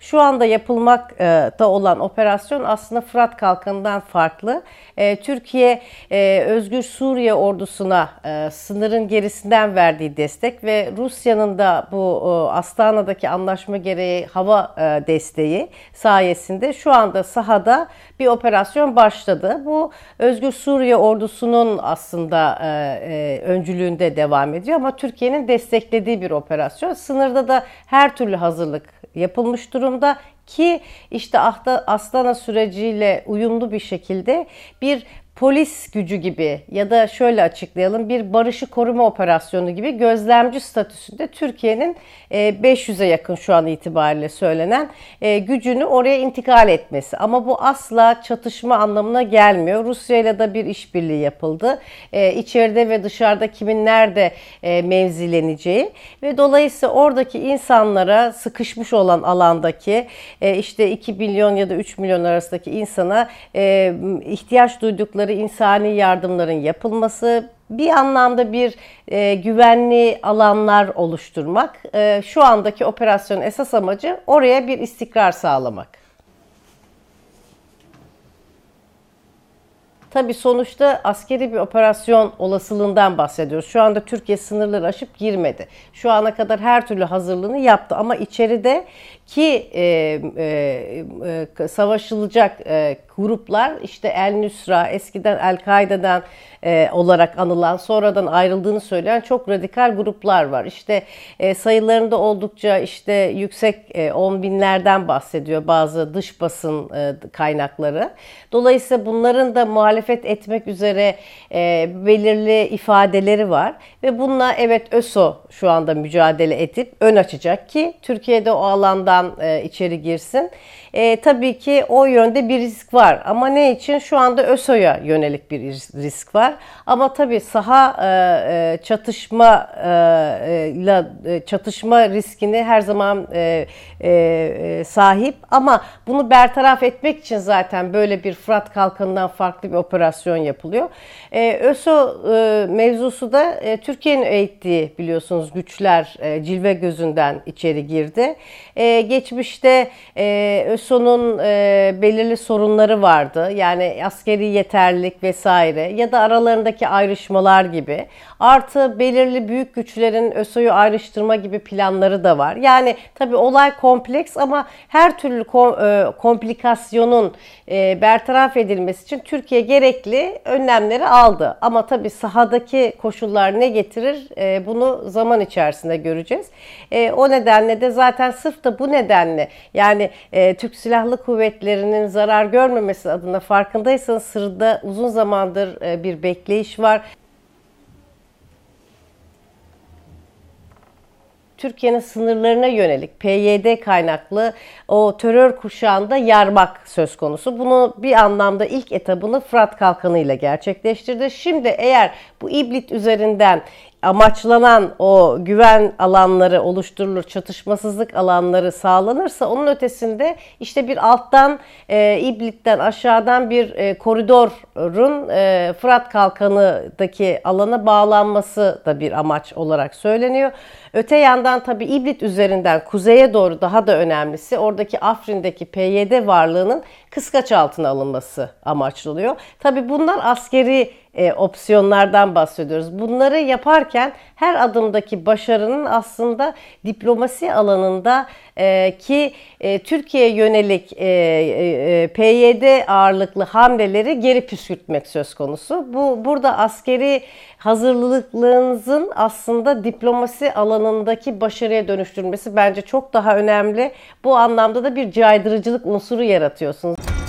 Şu anda yapılmakta e, olan operasyon aslında Fırat Kalkanı'ndan farklı. E, Türkiye e, Özgür Suriye ordusuna sınırın gerisinden verdiği destek ve Rusya'nın da bu Astana'daki anlaşma gereği hava desteği sayesinde şu anda sahada bir operasyon başladı. Bu Özgür Suriye ordusunun aslında öncülüğünde devam ediyor ama Türkiye'nin desteklediği bir operasyon. Sınırda da her türlü hazırlık yapılmış durumda durumda ki işte Aslana süreciyle uyumlu bir şekilde bir polis gücü gibi ya da şöyle açıklayalım bir barışı koruma operasyonu gibi gözlemci statüsünde Türkiye'nin 500'e yakın şu an itibariyle söylenen e, gücünü oraya intikal etmesi. Ama bu asla çatışma anlamına gelmiyor. Rusya ile de bir işbirliği yapıldı. E, içeride ve dışarıda kimin nerede e, mevzileneceği ve dolayısıyla oradaki insanlara sıkışmış olan alandaki e, işte 2 milyon ya da 3 milyon arasındaki insana e, ihtiyaç duydukları insani yardımların yapılması, bir anlamda bir e, güvenli alanlar oluşturmak. E, şu andaki operasyonun esas amacı oraya bir istikrar sağlamak. Tabii sonuçta askeri bir operasyon olasılığından bahsediyoruz. Şu anda Türkiye sınırları aşıp girmedi. Şu ana kadar her türlü hazırlığını yaptı ama içeride ki e, e, e savaşılacak e, gruplar işte El Nusra, eskiden El Kaide'den e, olarak anılan, sonradan ayrıldığını söyleyen çok radikal gruplar var. İşte e, sayılarında oldukça işte yüksek e, on binlerden bahsediyor bazı dış basın e, kaynakları. Dolayısıyla bunların da muhalefet etmek üzere e, belirli ifadeleri var ve bununla evet ÖSO şu anda mücadele edip ön açacak ki Türkiye'de o alandan e, içeri girsin. E, tabii ki o yönde bir risk var var ama ne için? Şu anda ÖSO'ya yönelik bir risk var. Ama tabii saha e, e, çatışma ile e, çatışma riskini her zaman sahip ama bunu bertaraf etmek için zaten böyle bir Fırat Kalkanı'ndan farklı bir operasyon yapılıyor. ÖSO mevzusu da Türkiye'nin eğittiği biliyorsunuz güçler e, cilve gözünden içeri girdi. geçmişte ÖSO'nun belirli sorunları sorunları vardı. Yani askeri yeterlilik vesaire ya da aralarındaki ayrışmalar gibi. Artı belirli büyük güçlerin ÖSO'yu ayrıştırma gibi planları da var. Yani tabii olay kompleks ama her türlü e, komplikasyonun e, bertaraf edilmesi için Türkiye gerekli önlemleri aldı. Ama tabii sahadaki koşullar ne getirir e, bunu zaman içerisinde göreceğiz. o nedenle de zaten sırf da bu nedenle yani Türk Silahlı Kuvvetleri'nin zarar görmemesi görülmemesi adına farkındaysanız sırada uzun zamandır e, bir bekleyiş var. Türkiye'nin sınırlarına yönelik PYD kaynaklı o terör kuşağında yarmak söz konusu. Bunu bir anlamda ilk etabını Fırat Kalkanı ile gerçekleştirdi. Şimdi eğer bu İblit üzerinden amaçlanan o güven alanları oluşturulur, çatışmasızlık alanları sağlanırsa onun ötesinde işte bir alttan e, İblit'ten aşağıdan bir e, koridorun e, Fırat Kalkanı'daki alana bağlanması da bir amaç olarak söyleniyor. Öte yandan tabi İblit üzerinden kuzeye doğru daha da önemlisi oradaki Afrin'deki PYD varlığının kıskaç altına alınması amaçlanıyor. Tabi bunlar askeri e, opsiyonlardan bahsediyoruz. Bunları yaparken her adımdaki başarının aslında diplomasi alanında e, ki e, Türkiye yönelik e, e, e PYD ağırlıklı hamleleri geri püskürtmek söz konusu. Bu burada askeri hazırlıklığınızın aslında diplomasi alanındaki başarıya dönüştürmesi bence çok daha önemli. Bu anlamda da bir caydırıcılık unsuru yaratıyorsunuz.